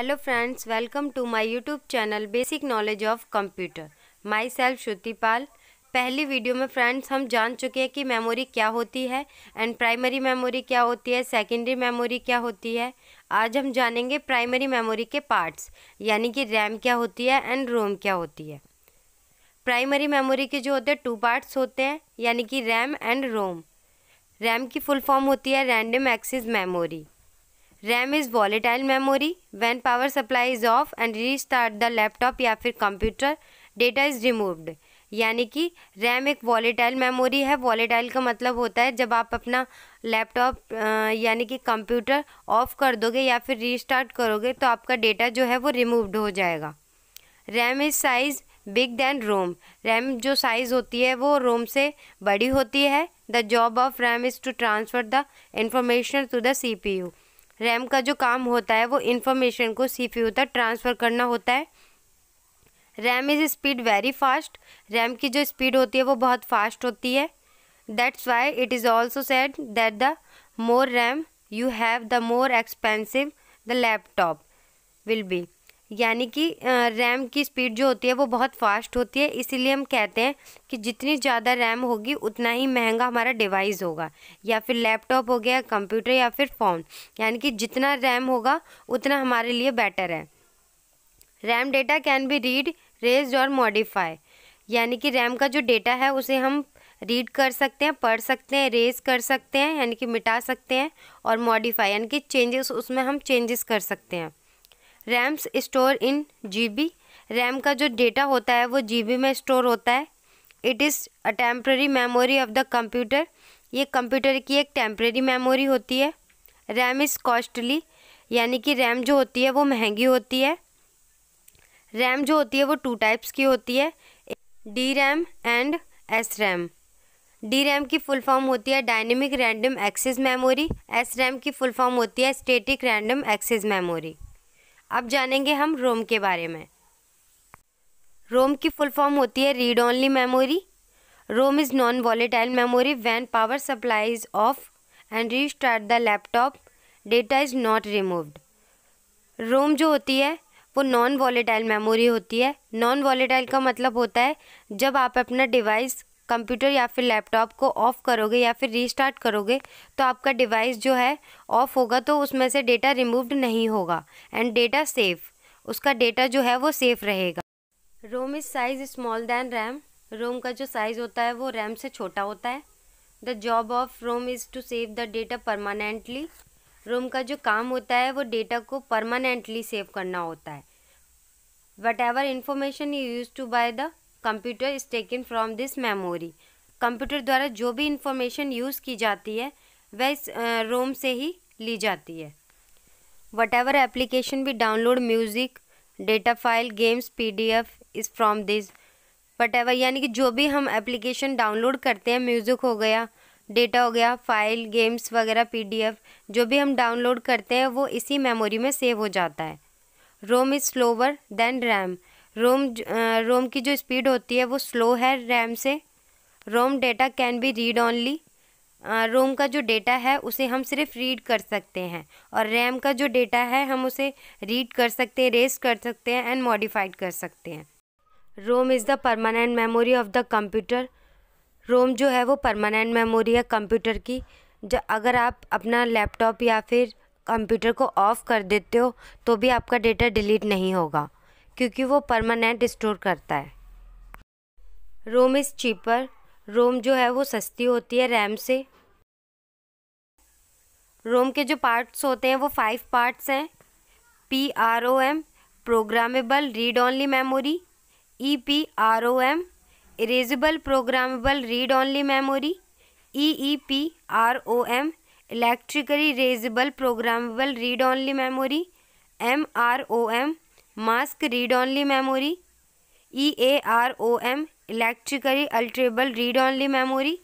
hello friends welcome to my YouTube channel basic knowledge of computer myself Shrutipal पहली video में friends हम जान चुके हैं कि मेमोरी क्या होती है एंड प्राइमरी मेमोरी क्या होती है सेकेंडरी मेमोरी क्या होती है आज हम जानेंगे प्राइमरी मेमोरी के पार्ट्स यानी कि रैम क्या होती है एंड रोम क्या होती है प्राइमरी मेमोरी के जो होते हैं टू पार्ट्स होते हैं यानी कि रैम एंड रोम रैम की फुल फॉर्म होती है random access memory RAM is volatile memory when power supply is off and restart the laptop या फिर कंप्यूटर डेटा इज़ रिमूव्ड यानी कि रैम एक वॉलेटाइल मेमोरी है वॉलेटाइल का मतलब होता है जब आप अपना लैपटॉप यानी कि कंप्यूटर ऑफ कर दोगे या फिर रीस्टार्ट करोगे तो आपका डेटा जो है वो रिमूव्ड हो जाएगा RAM is size big than ROM RAM जो साइज़ होती है वो रोम से बड़ी होती है the job of RAM is to transfer the information to the C P U RAM का जो काम होता है वो इन्फॉर्मेशन को सी तक ट्रांसफ़र करना होता है RAM is speed very fast RAM की जो स्पीड होती है वो बहुत फास्ट होती है that's why it is also said that the more RAM you have the more expensive the laptop will be यानी कि रैम की स्पीड जो होती है वो बहुत फास्ट होती है इसीलिए हम कहते हैं कि जितनी ज़्यादा रैम होगी उतना ही महंगा हमारा डिवाइस होगा या फिर लैपटॉप हो गया कंप्यूटर या फिर फ़ोन यानी कि जितना रैम होगा उतना हमारे लिए बेटर है RAM data can be read erase और मॉडिफाई यानी कि रैम का जो डेटा है उसे हम रीड कर सकते हैं पढ़ सकते हैं रेज कर सकते हैं यानी कि मिटा सकते हैं और मॉडिफाई यानी कि चेंजेस उसमें हम चेंजेस कर सकते हैं RAMs store in GB RAM का जो डेटा होता है वो जीबी में स्टोर होता है it is a temporary memory of the computer ये कंप्यूटर की एक टेम्प्रेरी मेमोरी होती है रैम इज़ कॉस्टली यानी कि रैम जो होती है वो महंगी होती है रैम जो होती है वो टू टाइप्स की होती है D RAM and S RAM D RAM की फुल फॉर्म होती है dynamic random access memory S RAM की फुल फॉर्म होती है स्टेटिक रैंडम एक्सेस मेमोरी अब जानेंगे हम रोम के बारे में रोम की फुल फॉर्म होती है read only memory ROM is non volatile memory when power supply is off and restart the laptop data is not removed ROM जो होती है वो नॉन वॉलेटाइल मेमोरी होती है नॉन वॉलेटाइल का मतलब होता है जब आप अपना डिवाइस कंप्यूटर या फिर लैपटॉप को ऑफ़ करोगे या फिर रीस्टार्ट करोगे तो आपका डिवाइस जो है ऑफ़ होगा तो उसमें से डेटा रिमूव्ड नहीं होगा एंड डेटा सेफ उसका डेटा जो है वो सेफ़ रहेगा ROM is size small than RAM ROM का जो साइज़ होता है वो रैम से छोटा होता है the job of ROM is to save the data permanently ROM का जो काम होता है वो डेटा को परमानेंटली सेव करना होता है whatever information you use to by the computer is taken from this memory computer द्वारा जो भी इंफॉर्मेशन यूज़ की जाती है वह इस रोम से ही ली जाती है वट एवर एप्लीकेशन भी download music data file games P D F is from this whatever यानी कि जो भी हम एप्लीकेशन डाउनलोड करते हैं म्यूज़िक हो गया डेटा हो गया फाइल गेम्स वगैरह पीडीएफ जो भी हम डाउनलोड करते हैं वो इसी मेमोरी में सेव हो जाता है ROM is slower than RAM ROM ROM की जो स्पीड होती है वो स्लो है रैम से ROM data can be read only ROM का जो डेटा है उसे हम सिर्फ रीड कर सकते हैं और रैम का जो डेटा है हम उसे रीड कर सकते हैं रेस कर सकते हैं एंड मॉडिफाइड कर सकते हैं ROM is the permanent memory of the computer ROM जो है वो परमानेंट मेमोरी है कंप्यूटर की जो अगर आप अपना लैपटॉप या फिर कंप्यूटर को ऑफ़ कर देते हो तो भी आपका डेटा डिलीट नहीं होगा क्योंकि वो परमानेंट स्टोर करता है रोम इज़ चीपर रोम जो है वो सस्ती होती है रैम से रोम के जो पार्ट्स होते हैं वो फाइव पार्ट्स हैं P R O M programmable read only memory E P R O M erasable programmable read only memory E E P R O M electrically erasable programmable read only memory M R O M mask read only memory E A R O M electrically alterable read only memory